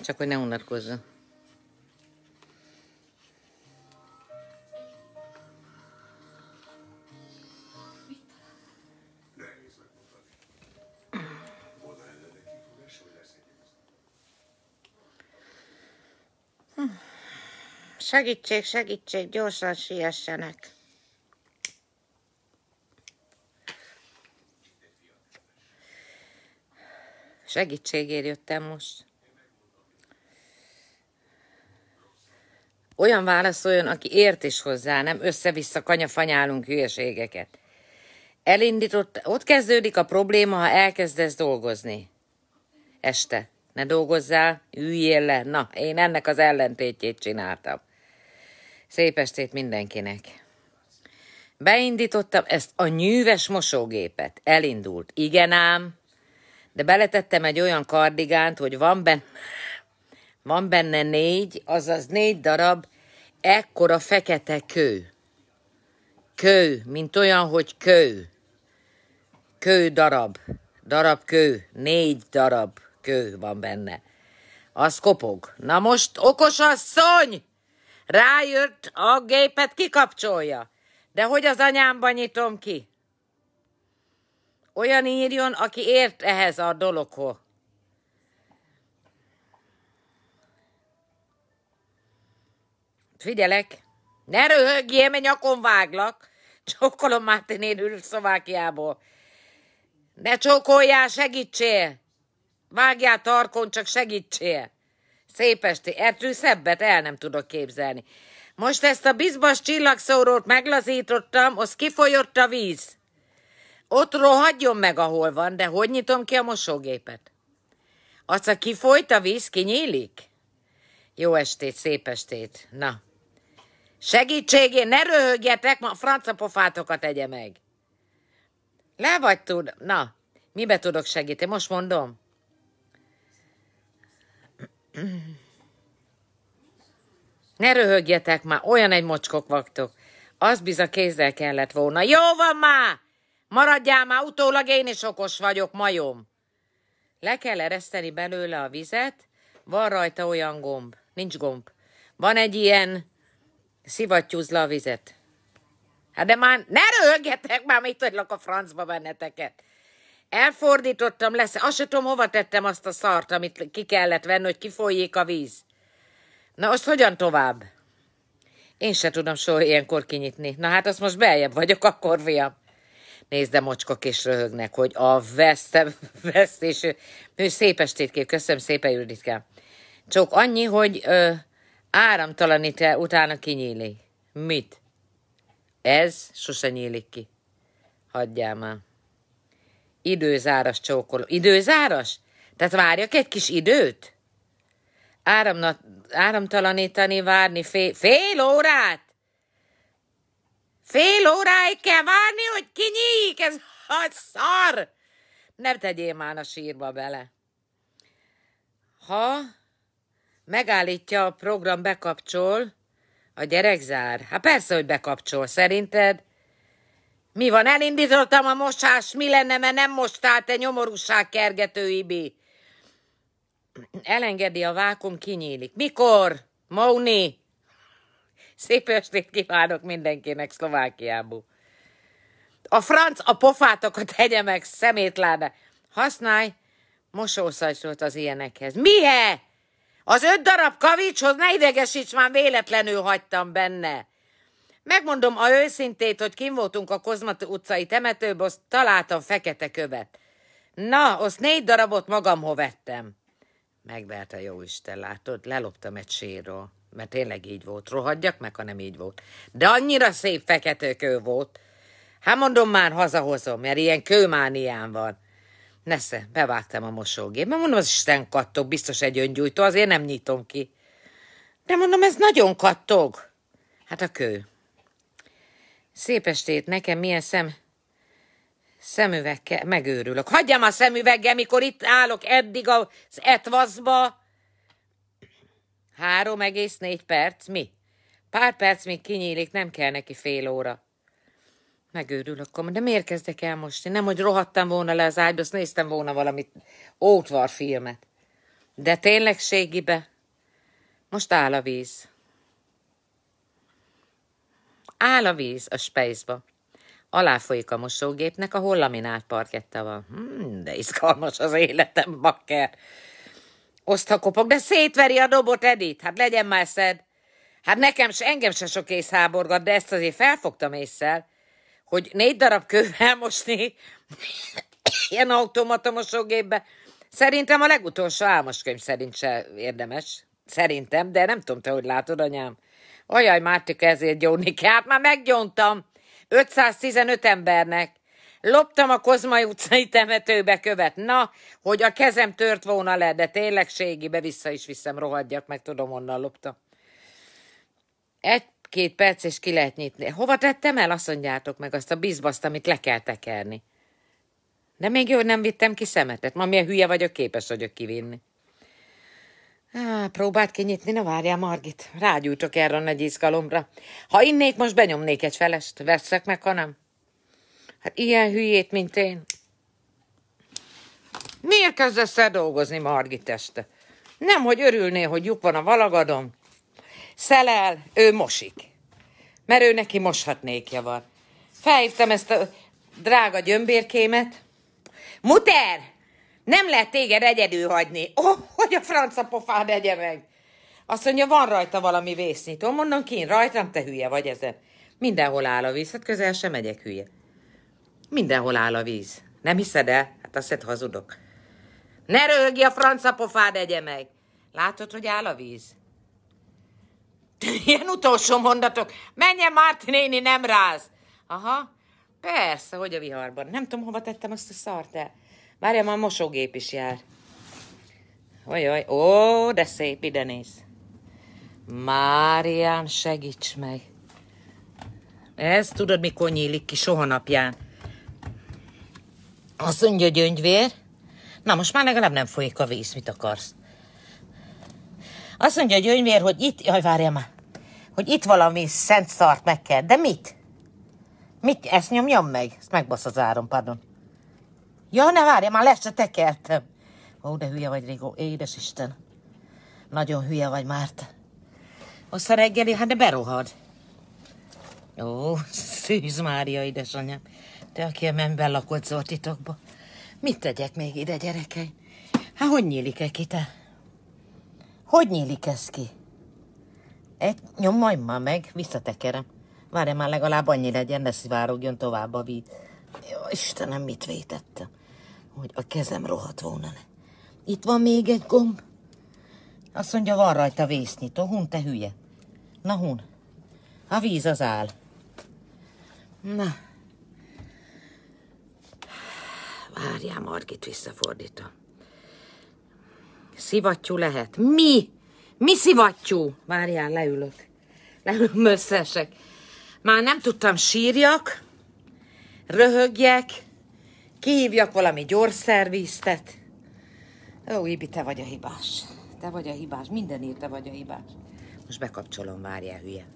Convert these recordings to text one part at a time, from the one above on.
Csak hogy ne unatkozzon. Hm. Segítség, segítség, gyorsan siessenek. Segítségért jöttem most. Olyan válaszoljon, aki ért is hozzá, nem össze-vissza kanyafanyálunk hülyeségeket. Elindított, ott kezdődik a probléma, ha elkezdesz dolgozni. Este. Ne dolgozzál, üljél le. Na, én ennek az ellentétjét csináltam. Szép estét mindenkinek. Beindítottam ezt a nyűves mosógépet. Elindult. Igen ám de beletettem egy olyan kardigánt, hogy van benne, van benne négy, azaz négy darab ekkora fekete kő. Kő, mint olyan, hogy kő. Kő darab, darab kő, négy darab kő van benne. Az kopog. Na most, okos asszony! Rájött, a gépet kikapcsolja. De hogy az anyámba nyitom ki? Olyan írjon, aki ért ehhez a dologhoz. Figyelek. Ne röhögjél, mert nyakon váglak. Csókolom Mátinén ül Szlovákiából. Ne csókoljál, segítsél! Vágjál tarkon, csak segítsél! Szép esti, ettől szebbet el nem tudok képzelni. Most ezt a bizbas csillagszórót meglazítottam, az kifolyott a víz. Ott rohadjon meg, ahol van, de hogy nyitom ki a mosógépet? Azt, a kifolyt a víz, kinyílik? Jó estét, szép estét. Na. Segítségén ne röhögjetek, ma a franca pofátokat egye meg. Le vagy tud... Na, mibe tudok segíteni? Most mondom. Ne röhögjetek már, olyan egy mocskok vaktok. Az biz a kézzel kellett volna. Jó van már! Maradjál már, utólag én is okos vagyok, majom. Le kell ereszteni belőle a vizet, van rajta olyan gomb, nincs gomb. Van egy ilyen, szivattyúz le a vizet. Hát de már ne rölgetek már, mit tudlak a francba benneteket. Elfordítottam lesz, azt sem tudom, hova tettem azt a szart, amit ki kellett venni, hogy kifolyjék a víz. Na, azt hogyan tovább? Én se tudom soha ilyenkor kinyitni. Na hát azt most beljebb vagyok, akkor fiam. Nézd, de mocskok és röhögnek, hogy a veszt, és ő szép estét kép, köszönöm szépen, Juditke. Csak annyi, hogy ö, áramtalanít -e, utána kinyílik. Mit? Ez sose nyílik ki. Hagyjál már. Időzáras csókoló. Időzáras? Tehát várjak egy kis időt? Áramna, áramtalanítani, várni fél, fél órát? Fél óráig kell várni, hogy kinyílik ez a szar! Nem tegyél már a sírba bele. Ha megállítja a program, bekapcsol, a gyerek zár. Hát persze, hogy bekapcsol, szerinted? Mi van, elindítottam a mosás, mi lenne, mert nem mostál, te nyomorúság kergető ibi. Elengedi a vákum, kinyílik. Mikor? Móni? Szép estét kívánok mindenkinek Szlovákiából. A franc a pofátokat tegye meg szemétláda. Használj mosószajsot az ilyenekhez. Mihe? Az öt darab kavicshoz ne idegesíts, már véletlenül hagytam benne. Megmondom a őszintét, hogy kim voltunk a Kozmat utcai temetőből, azt találtam fekete követ. Na, azt négy darabot magamhoz vettem. Megverte jó Isten, látod, leloptam egy sírról. Mert tényleg így volt. Rohadjak meg, ha nem így volt. De annyira szép fekete kő volt. Hát mondom már, hazahozom, mert ilyen kőmánián van. Nesze, bevágtam a mosógépbe. Mondom, az Isten kattog, biztos egy öngyújtó, azért nem nyitom ki. De mondom, ez nagyon kattog. Hát a kő. Szép estét nekem, milyen szem... Szemüvegkel megőrülök. Hagyjam a szemüveggel, mikor itt állok eddig az etvaszba. Három egész négy perc? Mi? Pár perc még kinyílik, nem kell neki fél óra. Megőrülök, de miért kezdek el most? Én nem, hogy rohadtam volna le az ágyba, azt néztem volna valamit, ótvar filmet. De tényleg ségibe? Most áll a víz. Áll a víz a spejzba. Alá folyik a mosógépnek, ahol laminált parketta van. Hmm, de izgalmas az életem, bakker. Osztha kopog, de szétveri a dobot, Edith. Hát legyen már szed. Hát nekem s engem se sok ész háborgat, de ezt azért felfogtam észszel, hogy négy darab kővel mosni ilyen automata mosógépbe. Szerintem a legutolsó álmoskönyv szerint se érdemes. Szerintem, de nem tudom te, hogy látod, anyám. Ajaj, Mártika, ezért gyónni kell. Hát már meggyóntam. 515 embernek. Loptam a Kozmai utcai temetőbe követ. Na, hogy a kezem tört volna le, de tényleg ségibe vissza is viszem, rohadjak, meg tudom, onnan loptam. Egy-két perc, és ki lehet nyitni. Hova tettem el? Azt mondjátok meg azt a bizbaszt, amit le kell tekerni. De még jó, nem vittem ki szemetet. Ma milyen hülye vagyok, képes vagyok kivinni. Ah, próbált kinyitni, na várjál, Margit. Rágyújtok erre a nagy izgalomra. Ha innék, most benyomnék egy felest. Veszek meg, ha nem. Hát ilyen hülyét, mint én. Miért kezdesz el dolgozni, Margit este? Nem, hogy örülné, hogy lyuk van a valagadom. Szelel, ő mosik. Mert ő neki moshatnékja van. Felhívtam ezt a drága gyömbérkémet. Muter! Nem lehet téged egyedül hagyni. Ó, oh, hogy a franca pofád egye meg. Azt mondja, van rajta valami vésznyitó. Mondom, kín rajtam, te hülye vagy ezen. Mindenhol áll a víz, hát közel sem megyek hülye. Mindenhol áll a víz. Nem hiszed el? Hát azt hiszed hazudok. Ne röhögj a franca pofád, egye meg! Látod, hogy áll a víz? Ilyen utolsó mondatok. Menjen, Márti néni, nem ráz! Aha, persze, hogy a viharban. Nem tudom, hova tettem azt a szart el. ma már mosógép is jár. Ojoj, ó, de szép, ide néz. Máriám, segíts meg! Ez tudod, mikor nyílik ki soha napján. Azt mondja, gyöngyvér. Na, most már legalább nem folyik a víz, mit akarsz? Azt mondja a gyöngyvér, hogy itt, jaj, várjál már, hogy itt valami szent szart meg kell. De mit? Mit? Ezt nyomjam meg? Ezt megbasz az áron, pardon. Ja, ne várjál, már lesz a tekertem. Ó, de hülye vagy, Rigó, édes Isten. Nagyon hülye vagy, Márta. Azt a reggeli, hát de berohad. Ó, szűz Mária, édesanyám te, aki a menben lakott zortitokba. Mit tegyek még ide, gyerekei? Hát hogy nyílik-e ki, te? Hogy nyílik ez ki? Egy nyom majd meg, visszatekerem. Várj már legalább annyi legyen, ne szivárogjon tovább a víz. Jó, Istenem, mit vétettem? Hogy a kezem rohadt volna le. Itt van még egy gomb. Azt mondja, van rajta vésznyitó. Hun, te hülye. Na hun. A víz az áll. Na, Várjál, Margit visszafordítom. Szivattyú lehet. Mi? Mi szivattyú? Várjál, leülök. Leülök, mösszesek. Már nem tudtam, sírjak, röhögjek, kihívjak valami gyors szervíztet. Ó, Ibi, te vagy a hibás. Te vagy a hibás. Mindenért te vagy a hibás. Most bekapcsolom, várjál, hülye.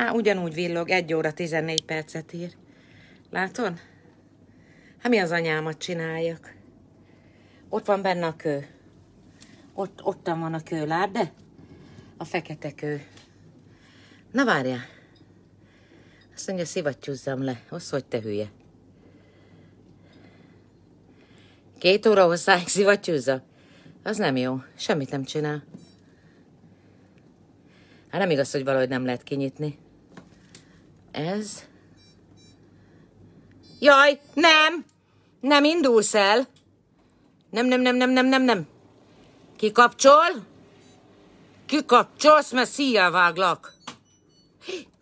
Á, ugyanúgy villog, 1 óra 14 percet ír. Látod? Hát mi az anyámat csináljak? Ott van benne a kő. Ott, ottan van a kő, lát, de? A fekete kő. Na várjál. Azt mondja, szivattyúzzam le. Hossz, hogy te hülye. Két óra hosszáig szivattyúzza? Az nem jó. Semmit nem csinál. Hát nem igaz, hogy valahogy nem lehet kinyitni ez. Jaj, nem! Nem indulsz el! Nem, nem, nem, nem, nem, nem, nem. Kikapcsol? Kikapcsolsz, mert szíjjá váglak.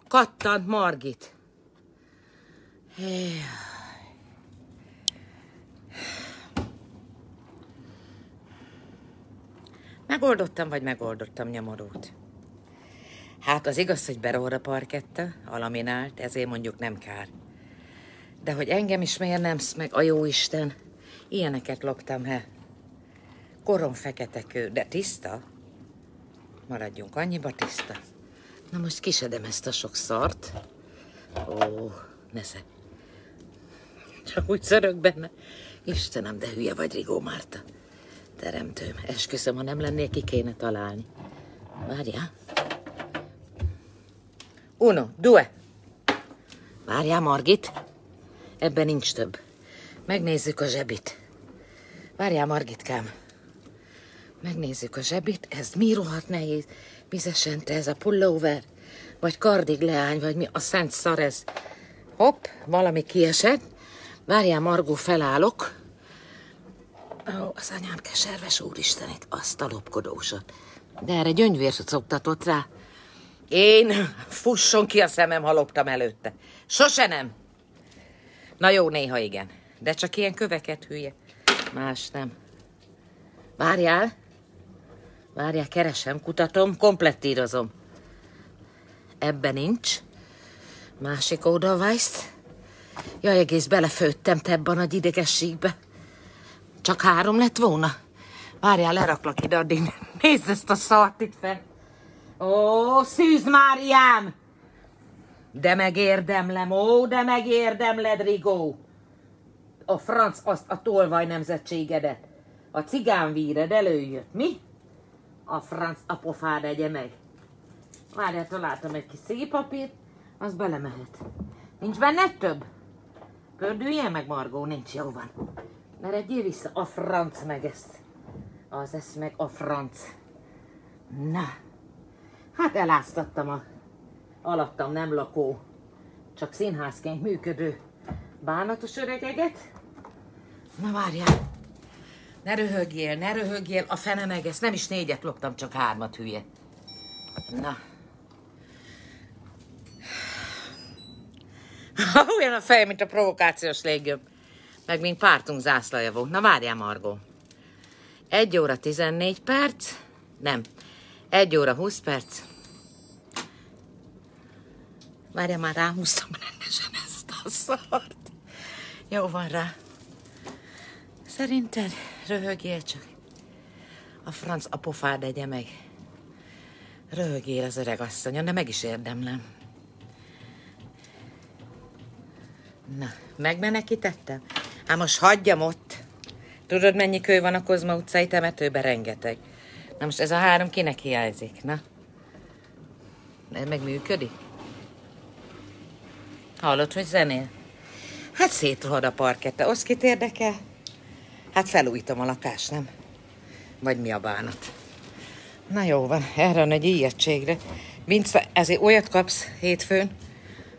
Kattant Margit. Megoldottam, vagy megoldottam nyomorót. Hát az igaz, hogy berohar a parketta, alaminált, ezért mondjuk nem kár. De hogy engem is miért nem meg a jó Isten, ilyeneket loptam he. Korom fekete kő, de tiszta. Maradjunk annyiba tiszta. Na most kisedem ezt a sok szart. Ó, nesze. Csak úgy szörök benne. Istenem, de hülye vagy, Rigó Márta. Teremtőm, esküszöm, ha nem lennél, ki kéne találni. Várjál. Uno, due. Várjál, Margit. Ebben nincs több. Megnézzük a zsebit. Várjál, Margitkám. Megnézzük a zsebit. Ez mi rohadt nehéz? te ez a pullover? Vagy kardig leány, vagy mi a szent szar ez? Hopp, valami kiesett. Várjál, Margó, felállok. Ó, az anyám keserves úristenét, azt a lopkodósat. De erre gyöngyvért szoktatott rá. Én? Fusson ki a szemem, ha loptam előtte. Sose nem. Na jó, néha igen. De csak ilyen köveket hülye. Más nem. Várjál. Várjál, keresem, kutatom, komplettírozom. Ebben nincs. Másik oda Weiss. Jaj, egész belefőttem te ebben a idegességbe. Csak három lett volna. Várjál, leraklak ide addig. Nézd ezt a szart itt fel. Ó, szűz Máriám! De megérdemlem, ó, de megérdemled, Rigó! A franc azt a tolvaj nemzetségedet, a cigánvíred előjött, mi? A franc a pofád egye meg. Várjál, hát, találtam egy kis papírt, az belemehet. Nincs benne több? Kördülje meg, Margó, nincs, jó van. Mert egyél vissza, a franc meg ezt. Az esz meg a franc. Na hát eláztattam a alattam nem lakó, csak színházként működő bánatos öregeget. Na várjál, ne röhögjél, ne röhögjél, a fene meg ezt nem is négyet loptam, csak hármat hülye. Na. Olyan a fejem, mint a provokációs légjobb. Meg mint pártunk zászlaja volt. Na várjál, Margó. Egy óra 14 perc, nem, egy óra, 20 perc. Várjál, már ráhúztam rendesen ezt a szart. Jó van rá. Szerinted röhögél csak. A franc apofád egye meg. Röhögél az öreg asszonya, de meg is érdemlem. Na, megmenekítettem? Hát most hagyjam ott. Tudod, mennyi kő van a Kozma utcai temetőben? Rengeteg. Na most ez a három kinek hiányzik, na? Ez meg működik? Hallod, hogy zenél? Hát szétrohad a parkette, az kit érdekel? Hát felújítom a lakást, nem? Vagy mi a bánat? Na jó van, erre a nagy ijegységre. Mindsz, ezért olyat kapsz hétfőn,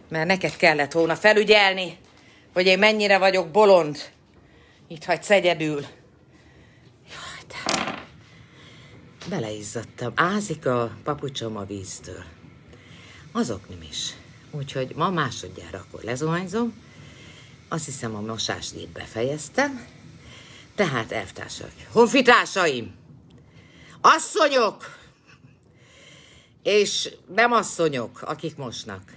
mert neked kellett volna felügyelni, hogy én mennyire vagyok bolond. Itt hagysz egyedül. Beleizzadtam. Ázik a papucsom a víztől. Azok nem is. Úgyhogy ma másodjára akkor lezuhanyzom. Azt hiszem a mosást itt befejeztem. Tehát elvtársak, honfitársaim, asszonyok, és nem asszonyok, akik mosnak.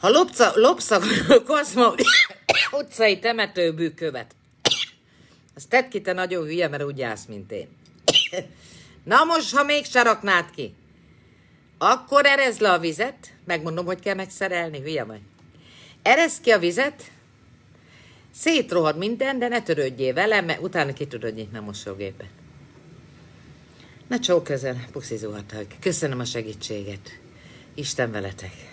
Ha lopca, lopszak a Kozma utcai temetőbű követ, azt tedd ki, te nagyon hülye, mert úgy jársz, mint én. Na most, ha még raknád ki, akkor erez le a vizet, megmondom, hogy kell megszerelni, hülye vagy. Erez ki a vizet, szétrohad minden, de ne törődjél vele, mert utána nyitni a mosógépet. Na csók közel, puszi Köszönöm a segítséget. Isten veletek.